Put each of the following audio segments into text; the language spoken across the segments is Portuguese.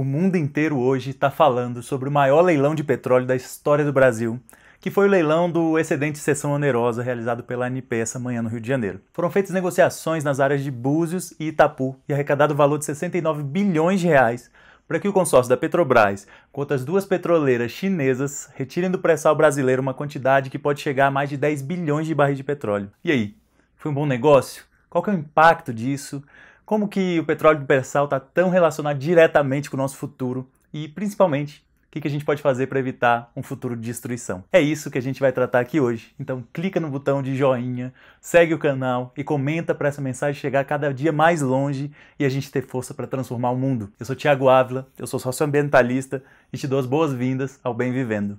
O mundo inteiro hoje está falando sobre o maior leilão de petróleo da história do Brasil, que foi o leilão do excedente sessão onerosa realizado pela ANP essa manhã no Rio de Janeiro. Foram feitas negociações nas áreas de Búzios e Itapu e arrecadado o valor de 69 bilhões de reais para que o consórcio da Petrobras, com outras duas petroleiras chinesas, retirem do pré-sal brasileiro uma quantidade que pode chegar a mais de 10 bilhões de barris de petróleo. E aí, foi um bom negócio? Qual que é o impacto disso? como que o petróleo do pré-sal está tão relacionado diretamente com o nosso futuro e, principalmente, o que, que a gente pode fazer para evitar um futuro de destruição. É isso que a gente vai tratar aqui hoje. Então clica no botão de joinha, segue o canal e comenta para essa mensagem chegar cada dia mais longe e a gente ter força para transformar o mundo. Eu sou Tiago Ávila, eu sou socioambientalista e te dou as boas-vindas ao Bem Vivendo.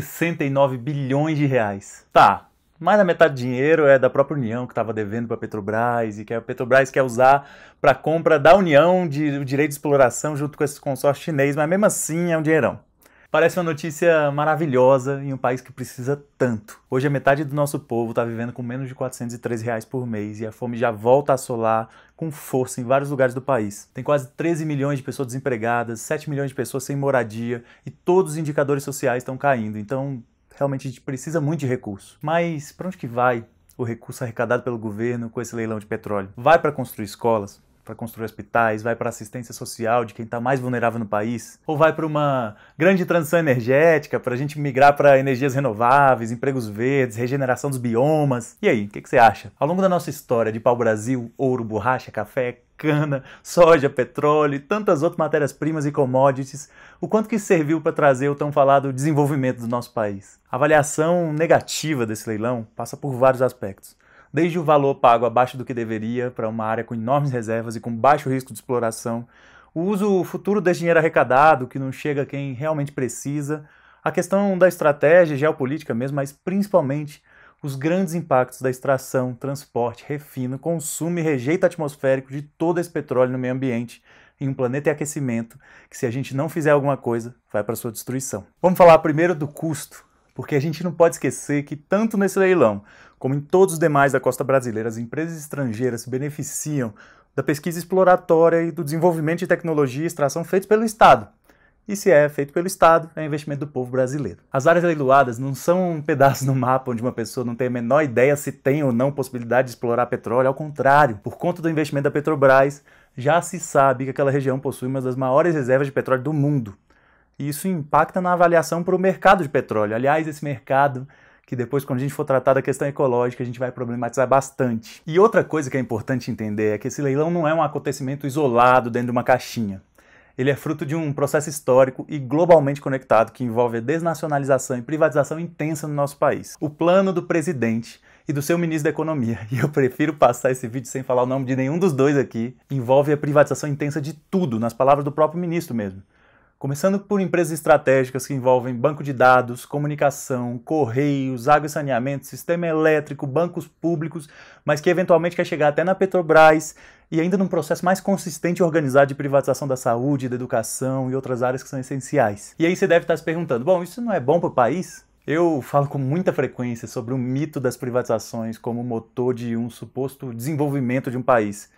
69 bilhões de reais. Tá, mais da metade do dinheiro é da própria União que estava devendo para a Petrobras e que a Petrobras quer usar para compra da União de direito de exploração junto com esse consórcio chinês, mas mesmo assim é um dinheirão. Parece uma notícia maravilhosa em um país que precisa tanto. Hoje a metade do nosso povo está vivendo com menos de R$ reais por mês e a fome já volta a assolar com força em vários lugares do país. Tem quase 13 milhões de pessoas desempregadas, 7 milhões de pessoas sem moradia e todos os indicadores sociais estão caindo. Então, realmente a gente precisa muito de recurso. Mas para onde que vai o recurso arrecadado pelo governo com esse leilão de petróleo? Vai para construir escolas? para construir hospitais, vai para assistência social de quem está mais vulnerável no país, ou vai para uma grande transição energética para a gente migrar para energias renováveis, empregos verdes, regeneração dos biomas. E aí, o que, que, você acha? Ao longo da nossa história de pau-brasil, ouro, borracha, café, cana, soja, petróleo e tantas outras matérias-primas e commodities, o quanto que serviu para trazer o tão falado desenvolvimento do nosso país? A avaliação negativa desse leilão passa por vários aspectos desde o valor pago abaixo do que deveria para uma área com enormes reservas e com baixo risco de exploração, o uso futuro desse dinheiro arrecadado que não chega a quem realmente precisa, a questão da estratégia geopolítica mesmo, mas principalmente os grandes impactos da extração, transporte, refino, consumo e rejeito atmosférico de todo esse petróleo no meio ambiente, em um planeta em aquecimento, que se a gente não fizer alguma coisa, vai para sua destruição. Vamos falar primeiro do custo, porque a gente não pode esquecer que tanto nesse leilão como em todos os demais da costa brasileira, as empresas estrangeiras se beneficiam da pesquisa exploratória e do desenvolvimento de tecnologia e extração feitos pelo Estado. E se é feito pelo Estado, é investimento do povo brasileiro. As áreas leiloadas não são um pedaço no mapa onde uma pessoa não tem a menor ideia se tem ou não possibilidade de explorar petróleo. Ao contrário, por conta do investimento da Petrobras, já se sabe que aquela região possui uma das maiores reservas de petróleo do mundo. E isso impacta na avaliação para o mercado de petróleo. Aliás, esse mercado que depois, quando a gente for tratar da questão ecológica, a gente vai problematizar bastante. E outra coisa que é importante entender é que esse leilão não é um acontecimento isolado dentro de uma caixinha. Ele é fruto de um processo histórico e globalmente conectado que envolve a desnacionalização e privatização intensa no nosso país. O plano do presidente e do seu ministro da Economia, e eu prefiro passar esse vídeo sem falar o nome de nenhum dos dois aqui, envolve a privatização intensa de tudo, nas palavras do próprio ministro mesmo. Começando por empresas estratégicas que envolvem banco de dados, comunicação, correios, água e saneamento, sistema elétrico, bancos públicos, mas que eventualmente quer chegar até na Petrobras e ainda num processo mais consistente e organizado de privatização da saúde, da educação e outras áreas que são essenciais. E aí você deve estar se perguntando: bom, isso não é bom para o país? Eu falo com muita frequência sobre o mito das privatizações como motor de um suposto desenvolvimento de um país.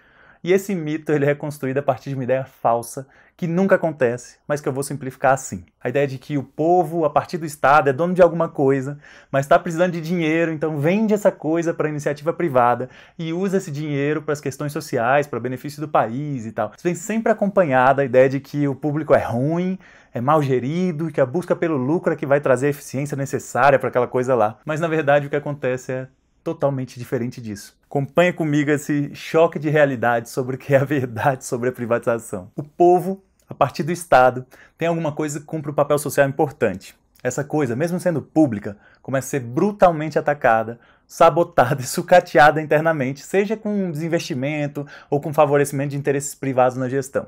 E esse mito ele é construído a partir de uma ideia falsa que nunca acontece, mas que eu vou simplificar assim. A ideia de que o povo, a partir do Estado, é dono de alguma coisa, mas está precisando de dinheiro, então vende essa coisa para iniciativa privada e usa esse dinheiro para as questões sociais, para benefício do país e tal. Isso vem sempre acompanhada a ideia de que o público é ruim, é mal gerido, que a busca pelo lucro é que vai trazer a eficiência necessária para aquela coisa lá. Mas na verdade o que acontece é totalmente diferente disso. Acompanhe comigo esse choque de realidade sobre o que é a verdade sobre a privatização. O povo, a partir do Estado, tem alguma coisa que cumpre um papel social importante. Essa coisa, mesmo sendo pública, começa a ser brutalmente atacada, sabotada e sucateada internamente, seja com desinvestimento ou com favorecimento de interesses privados na gestão.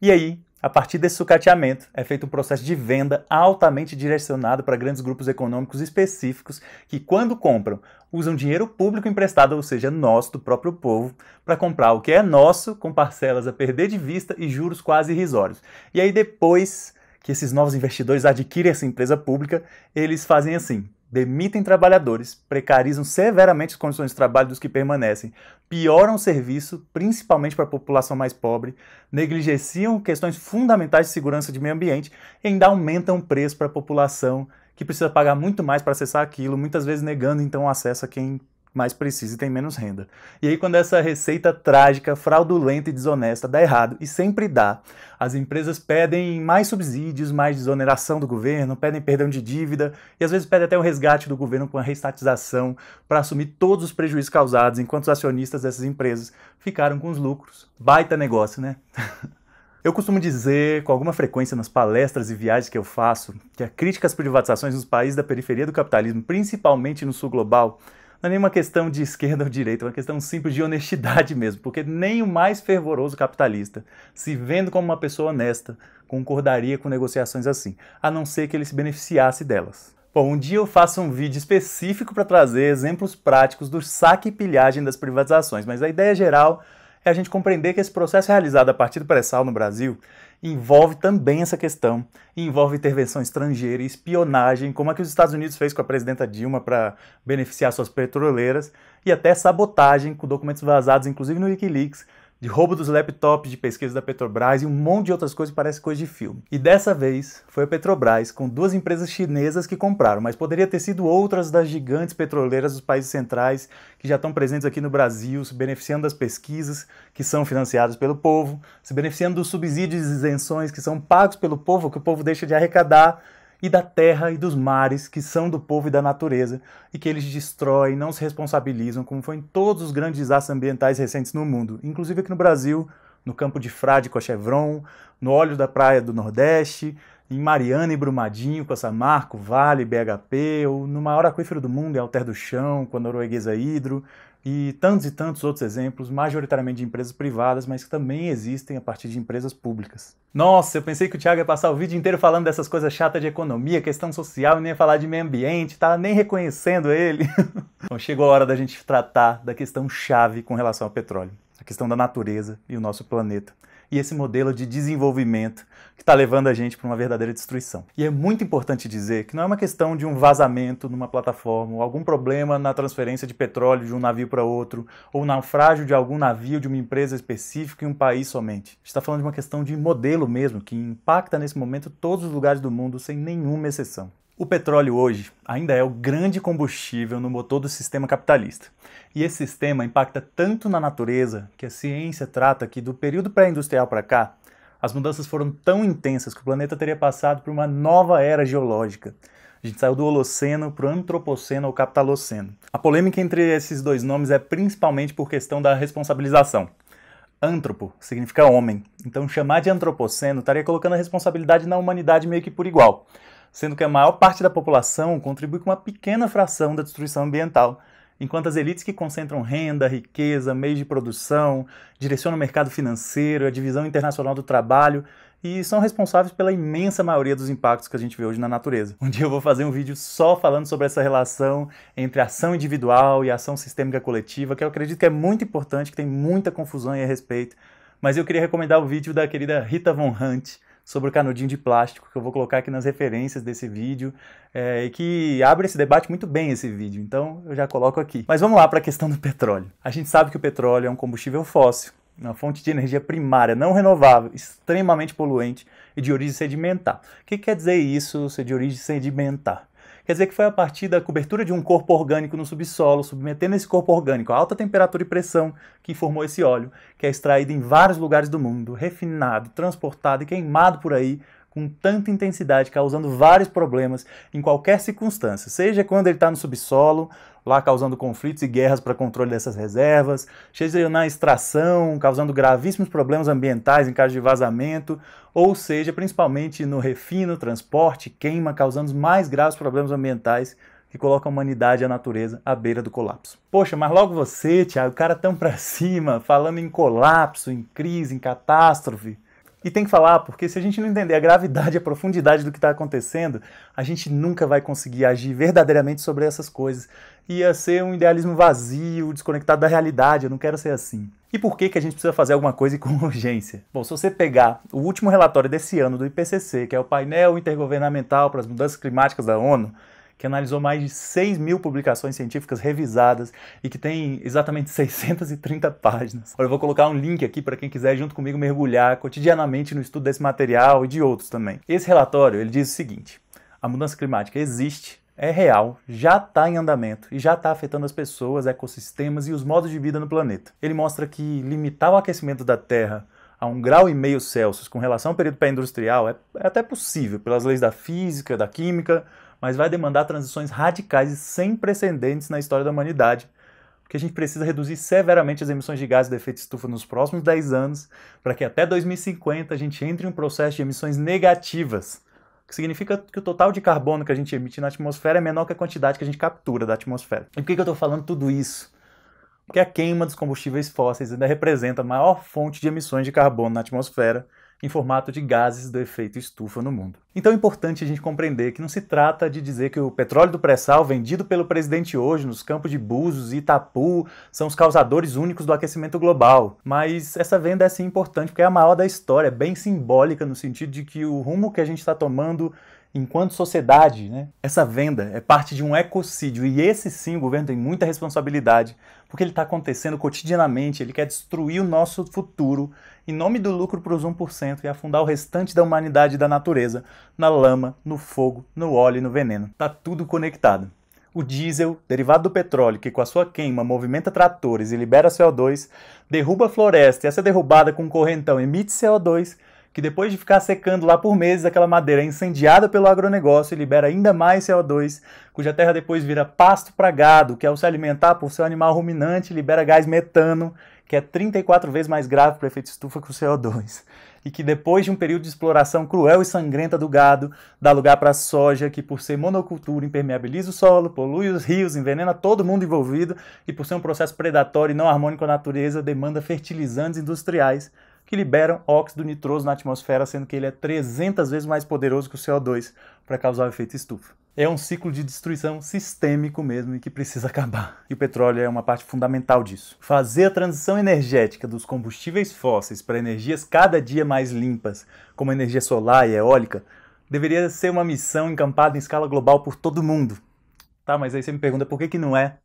E aí, a partir desse sucateamento, é feito um processo de venda altamente direcionado para grandes grupos econômicos específicos que, quando compram, usam dinheiro público emprestado, ou seja, nosso, do próprio povo, para comprar o que é nosso, com parcelas a perder de vista e juros quase irrisórios. E aí, depois que esses novos investidores adquirem essa empresa pública, eles fazem assim: demitem trabalhadores, precarizam severamente as condições de trabalho dos que permanecem, pioram o serviço, principalmente para a população mais pobre, negligenciam questões fundamentais de segurança de meio ambiente e ainda aumentam o preço para a população que precisa pagar muito mais para acessar aquilo, muitas vezes negando então acesso a quem mais precisa e tem menos renda. E aí, quando essa receita trágica, fraudulenta e desonesta dá errado, e sempre dá, as empresas pedem mais subsídios, mais desoneração do governo, pedem perdão de dívida e às vezes pedem até um resgate do governo com a restatização para assumir todos os prejuízos causados, enquanto os acionistas dessas empresas ficaram com os lucros. Baita negócio, né? Eu costumo dizer com alguma frequência nas palestras e viagens que eu faço que a crítica às privatizações nos países da periferia do capitalismo, principalmente no sul global, não é nenhuma questão de esquerda ou direita, é uma questão simples de honestidade mesmo, porque nem o mais fervoroso capitalista, se vendo como uma pessoa honesta, concordaria com negociações assim, a não ser que ele se beneficiasse delas. Bom, um dia eu faço um vídeo específico para trazer exemplos práticos do saque e pilhagem das privatizações, mas a ideia geral é a gente compreender que esse processo realizado a partir do pré-sal no Brasil envolve também essa questão, envolve intervenção estrangeira, espionagem, como a é que os Estados Unidos fez com a presidenta Dilma para beneficiar suas petroleiras, e até sabotagem com documentos vazados, inclusive no Wikileaks, de roubo dos laptops de pesquisa da Petrobras e um monte de outras coisas que parece coisa de filme. E dessa vez foi a Petrobras com duas empresas chinesas que compraram, mas poderia ter sido outras das gigantes petroleiras dos países centrais que já estão presentes aqui no Brasil, se beneficiando das pesquisas que são financiadas pelo povo, se beneficiando dos subsídios e isenções que são pagos pelo povo, que o povo deixa de arrecadar e da terra e dos mares que são do povo e da natureza e que eles destroem, não se responsabilizam, como foi em todos os grandes desastres ambientais recentes no mundo, inclusive aqui no Brasil, no campo de Frade com a Chevron, no óleo da praia do Nordeste, em Mariana e Brumadinho com a Samarco, Vale, BHP, ou no maior aquífero do mundo, é Alter do Chão, com a norueguesa Hidro, e tantos e tantos outros exemplos, majoritariamente de empresas privadas, mas que também existem a partir de empresas públicas. Nossa, eu pensei que o Thiago ia passar o vídeo inteiro falando dessas coisas chatas de economia, questão social, e nem ia falar de meio ambiente, tá nem reconhecendo ele. Então chegou a hora da gente tratar da questão chave com relação ao petróleo a questão da natureza e o nosso planeta. E esse modelo de desenvolvimento que está levando a gente para uma verdadeira destruição. E é muito importante dizer que não é uma questão de um vazamento numa plataforma, algum problema na transferência de petróleo de um navio para outro, ou naufrágio de algum navio de uma empresa específica em um país somente. A gente está falando de uma questão de modelo mesmo, que impacta nesse momento todos os lugares do mundo, sem nenhuma exceção. O petróleo hoje ainda é o grande combustível no motor do sistema capitalista. E esse sistema impacta tanto na natureza que a ciência trata que do período pré-industrial para cá, as mudanças foram tão intensas que o planeta teria passado por uma nova era geológica. A gente saiu do Holoceno para o Antropoceno ou Capitaloceno. A polêmica entre esses dois nomes é principalmente por questão da responsabilização. Antropo significa homem, então chamar de Antropoceno estaria colocando a responsabilidade na humanidade meio que por igual sendo que a maior parte da população contribui com uma pequena fração da destruição ambiental, enquanto as elites que concentram renda, riqueza, meios de produção, direcionam o mercado financeiro, a divisão internacional do trabalho e são responsáveis pela imensa maioria dos impactos que a gente vê hoje na natureza. Um dia eu vou fazer um vídeo só falando sobre essa relação entre ação individual e ação sistêmica coletiva, que eu acredito que é muito importante, que tem muita confusão aí a respeito. Mas eu queria recomendar o vídeo da querida Rita Von Hunt, sobre o canudinho de plástico, que eu vou colocar aqui nas referências desse vídeo, é, e que abre esse debate muito bem esse vídeo, então eu já coloco aqui. Mas vamos lá para a questão do petróleo. A gente sabe que o petróleo é um combustível fóssil, uma fonte de energia primária não renovável, extremamente poluente e de origem sedimentar. O que quer dizer isso, ser de origem sedimentar? Quer dizer que foi a partir da cobertura de um corpo orgânico no subsolo, submetendo esse corpo orgânico a alta temperatura e pressão, que formou esse óleo, que é extraído em vários lugares do mundo, refinado, transportado e queimado por aí com tanta intensidade, causando vários problemas em qualquer circunstância, seja quando ele está no subsolo lá causando conflitos e guerras para controle dessas reservas, seja na extração, causando gravíssimos problemas ambientais em caso de vazamento, ou seja, principalmente no refino, transporte, queima, causando os mais graves problemas ambientais que coloca a humanidade e a natureza à beira do colapso. Poxa, mas logo você, Tiago, o cara tão para cima, falando em colapso, em crise, em catástrofe. E tem que falar, porque se a gente não entender a gravidade, a profundidade do que está acontecendo, a gente nunca vai conseguir agir verdadeiramente sobre essas coisas. Ia ser um idealismo vazio, desconectado da realidade, eu não quero ser assim. E por que, que a gente precisa fazer alguma coisa com urgência? Bom, se você pegar o último relatório desse ano do IPCC, que é o painel intergovernamental para as mudanças climáticas da ONU, que analisou mais de 6 mil publicações científicas revisadas e que tem exatamente 630 páginas. eu vou colocar um link aqui para quem quiser junto comigo mergulhar cotidianamente no estudo desse material e de outros também. Esse relatório ele diz o seguinte: a mudança climática existe, é real, já está em andamento e já está afetando as pessoas, ecossistemas e os modos de vida no planeta. Ele mostra que limitar o aquecimento da Terra a um grau e meio Celsius com relação ao período pré-industrial é, é até possível pelas leis da física, da química, mas vai demandar transições radicais e sem precedentes na história da humanidade, porque a gente precisa reduzir severamente as emissões de gases de efeito estufa nos próximos 10 anos, para que até 2050 a gente entre em um processo de emissões negativas, que significa que o total de carbono que a gente emite na atmosfera é menor que a quantidade que a gente captura da atmosfera. E por que, que eu estou falando tudo isso? Porque a queima dos combustíveis fósseis ainda representa a maior fonte de emissões de carbono na atmosfera, em formato de gases do efeito estufa no mundo. Então é importante a gente compreender que não se trata de dizer que o petróleo do pré-sal vendido pelo presidente hoje nos campos de Búzios e Itapu são os causadores únicos do aquecimento global, mas essa venda é sim importante porque é a maior da história, é bem simbólica no sentido de que o rumo que a gente está tomando enquanto sociedade, né? Essa venda é parte de um ecocídio e esse sim o governo tem muita responsabilidade, porque ele está acontecendo cotidianamente, ele quer destruir o nosso futuro em nome do lucro para os 1% e afundar o restante da humanidade e da natureza na lama, no fogo, no óleo e no veneno. Tá tudo conectado. O diesel, derivado do petróleo, que com a sua queima movimenta tratores e libera CO2, derruba a floresta e essa derrubada com um correntão emite CO2 que depois de ficar secando lá por meses, aquela madeira é incendiada pelo agronegócio e libera ainda mais CO2, cuja terra depois vira pasto para gado, que ao se alimentar por seu animal ruminante libera gás metano, que é 34 vezes mais grave para o efeito estufa que o CO2. E que depois de um período de exploração cruel e sangrenta do gado, dá lugar para a soja, que por ser monocultura impermeabiliza o solo, polui os rios, envenena todo mundo envolvido, e por ser um processo predatório e não harmônico à natureza, demanda fertilizantes industriais que liberam óxido nitroso na atmosfera, sendo que ele é 300 vezes mais poderoso que o CO2 para causar o efeito estufa. É um ciclo de destruição sistêmico mesmo e que precisa acabar. E o petróleo é uma parte fundamental disso. Fazer a transição energética dos combustíveis fósseis para energias cada dia mais limpas, como energia solar e eólica, deveria ser uma missão encampada em escala global por todo mundo. Tá, mas aí você me pergunta por que, que não é?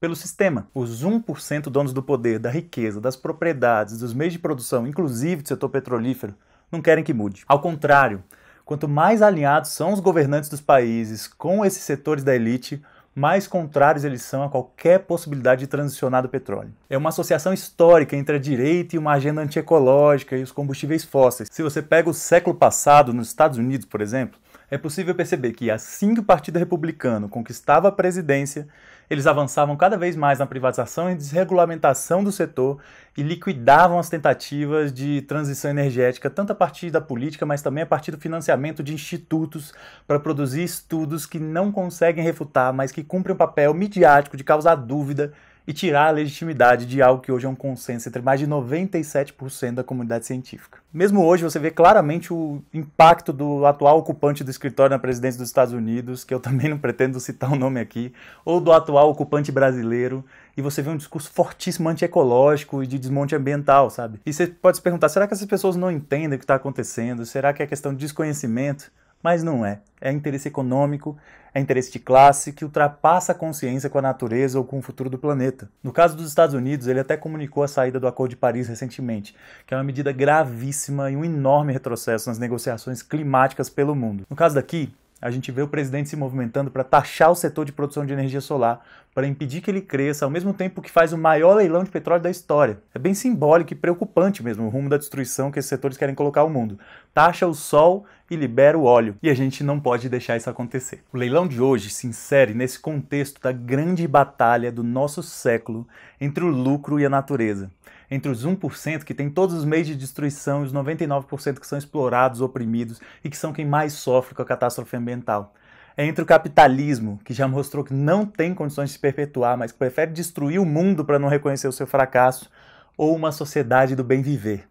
pelo sistema. Os 1% donos do poder, da riqueza, das propriedades, dos meios de produção, inclusive do setor petrolífero, não querem que mude. Ao contrário, quanto mais alinhados são os governantes dos países com esses setores da elite, mais contrários eles são a qualquer possibilidade de transicionar do petróleo. É uma associação histórica entre a direita e uma agenda antiecológica e os combustíveis fósseis. Se você pega o século passado nos Estados Unidos, por exemplo, é possível perceber que assim que o Partido Republicano conquistava a presidência, eles avançavam cada vez mais na privatização e desregulamentação do setor e liquidavam as tentativas de transição energética, tanto a partir da política, mas também a partir do financiamento de institutos para produzir estudos que não conseguem refutar, mas que cumprem o um papel midiático de causar dúvida e tirar a legitimidade de algo que hoje é um consenso entre mais de 97% da comunidade científica. Mesmo hoje, você vê claramente o impacto do atual ocupante do escritório na presidência dos Estados Unidos, que eu também não pretendo citar o um nome aqui, ou do atual ocupante brasileiro, e você vê um discurso fortíssimo anti-ecológico e de desmonte ambiental, sabe? E você pode se perguntar: será que essas pessoas não entendem o que está acontecendo? Será que é questão de desconhecimento? mas não é. É interesse econômico, é interesse de classe que ultrapassa a consciência com a natureza ou com o futuro do planeta. No caso dos Estados Unidos, ele até comunicou a saída do Acordo de Paris recentemente, que é uma medida gravíssima e um enorme retrocesso nas negociações climáticas pelo mundo. No caso daqui, a gente vê o presidente se movimentando para taxar o setor de produção de energia solar, para impedir que ele cresça, ao mesmo tempo que faz o maior leilão de petróleo da história. É bem simbólico e preocupante mesmo o rumo da destruição que esses setores querem colocar ao mundo. Taxa o sol e libera o óleo, e a gente não pode deixar isso acontecer. O leilão de hoje se insere nesse contexto da grande batalha do nosso século entre o lucro e a natureza entre os 1% que tem todos os meios de destruição e os 99% que são explorados, oprimidos e que são quem mais sofre com a catástrofe ambiental. É entre o capitalismo, que já mostrou que não tem condições de se perpetuar, mas que prefere destruir o mundo para não reconhecer o seu fracasso, ou uma sociedade do bem viver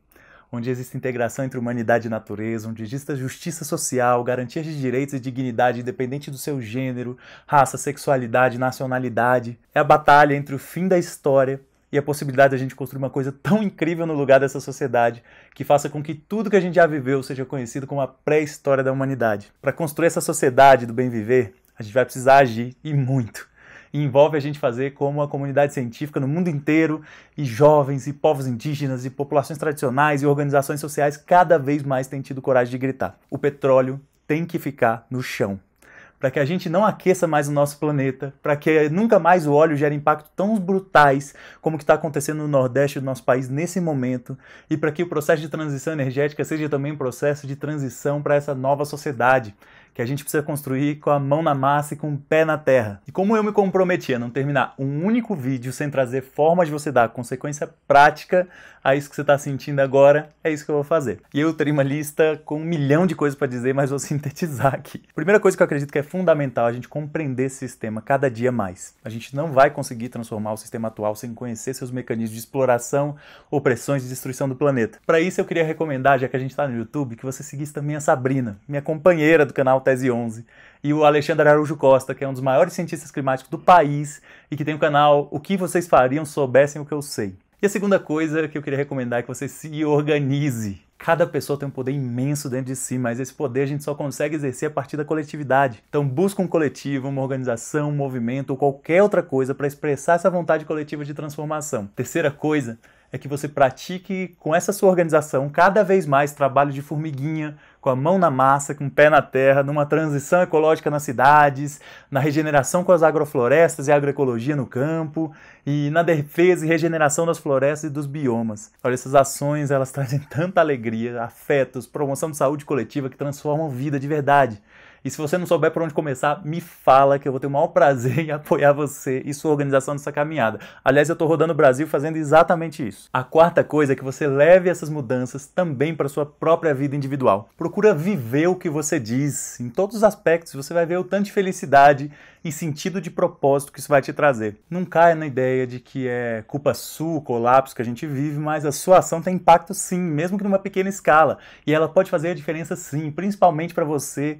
onde existe integração entre humanidade e natureza, onde exista justiça social, garantias de direitos e dignidade independente do seu gênero, raça, sexualidade, nacionalidade. É a batalha entre o fim da história e a possibilidade de a gente construir uma coisa tão incrível no lugar dessa sociedade que faça com que tudo que a gente já viveu seja conhecido como a pré-história da humanidade. Para construir essa sociedade do bem viver, a gente vai precisar agir e muito. E envolve a gente fazer como a comunidade científica no mundo inteiro, e jovens, e povos indígenas, e populações tradicionais, e organizações sociais cada vez mais têm tido coragem de gritar: o petróleo tem que ficar no chão para que a gente não aqueça mais o nosso planeta, para que nunca mais o óleo gere impactos tão brutais como que está acontecendo no Nordeste do nosso país nesse momento, e para que o processo de transição energética seja também um processo de transição para essa nova sociedade, que a gente precisa construir com a mão na massa e com o pé na terra. E como eu me comprometi a não terminar um único vídeo sem trazer forma de você dar consequência prática a isso que você está sentindo agora, é isso que eu vou fazer. E eu teria uma lista com um milhão de coisas para dizer, mas vou sintetizar aqui. Primeira coisa que eu acredito que é fundamental a gente compreender esse sistema cada dia mais. A gente não vai conseguir transformar o sistema atual sem conhecer seus mecanismos de exploração, opressões e destruição do planeta. Para isso eu queria recomendar, já que a gente está no YouTube, que você seguisse também a Sabrina, minha companheira do canal Tese 11, e o Alexandre Araújo Costa, que é um dos maiores cientistas climáticos do país e que tem o canal O que vocês fariam se soubessem o que eu sei. E a segunda coisa que eu queria recomendar é que você se organize. Cada pessoa tem um poder imenso dentro de si, mas esse poder a gente só consegue exercer a partir da coletividade. Então busca um coletivo, uma organização, um movimento ou qualquer outra coisa para expressar essa vontade coletiva de transformação. Terceira coisa é que você pratique com essa sua organização cada vez mais trabalho de formiguinha, com a mão na massa, com o pé na terra, numa transição ecológica nas cidades, na regeneração com as agroflorestas e agroecologia no campo, e na defesa e regeneração das florestas e dos biomas. Olha, essas ações elas trazem tanta alegria, afetos, promoção de saúde coletiva que transformam vida de verdade. E se você não souber por onde começar, me fala que eu vou ter o maior prazer em apoiar você e sua organização nessa caminhada. Aliás, eu estou rodando o Brasil fazendo exatamente isso. A quarta coisa é que você leve essas mudanças também para sua própria vida individual. Procura viver o que você diz. Em todos os aspectos, você vai ver o tanto de felicidade e sentido de propósito que isso vai te trazer. Não caia na ideia de que é culpa sua o colapso que a gente vive, mas a sua ação tem impacto sim, mesmo que numa pequena escala. E ela pode fazer a diferença sim, principalmente para você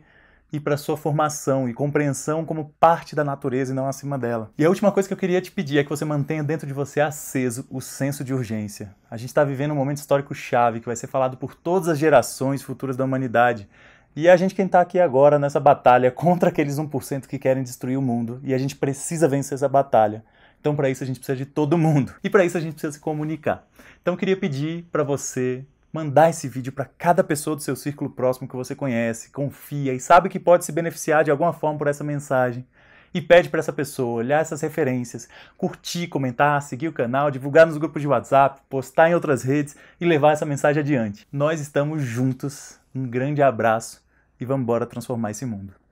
e para sua formação e compreensão como parte da natureza e não acima dela. E a última coisa que eu queria te pedir é que você mantenha dentro de você aceso o senso de urgência. A gente está vivendo um momento histórico chave que vai ser falado por todas as gerações futuras da humanidade. E é a gente quem está aqui agora nessa batalha contra aqueles 1% que querem destruir o mundo. E a gente precisa vencer essa batalha. Então, para isso, a gente precisa de todo mundo. E para isso, a gente precisa se comunicar. Então, eu queria pedir para você mandar esse vídeo para cada pessoa do seu círculo próximo que você conhece, confia e sabe que pode se beneficiar de alguma forma por essa mensagem. E pede para essa pessoa olhar essas referências, curtir, comentar, seguir o canal, divulgar nos grupos de WhatsApp, postar em outras redes e levar essa mensagem adiante. Nós estamos juntos. Um grande abraço e vamos embora transformar esse mundo.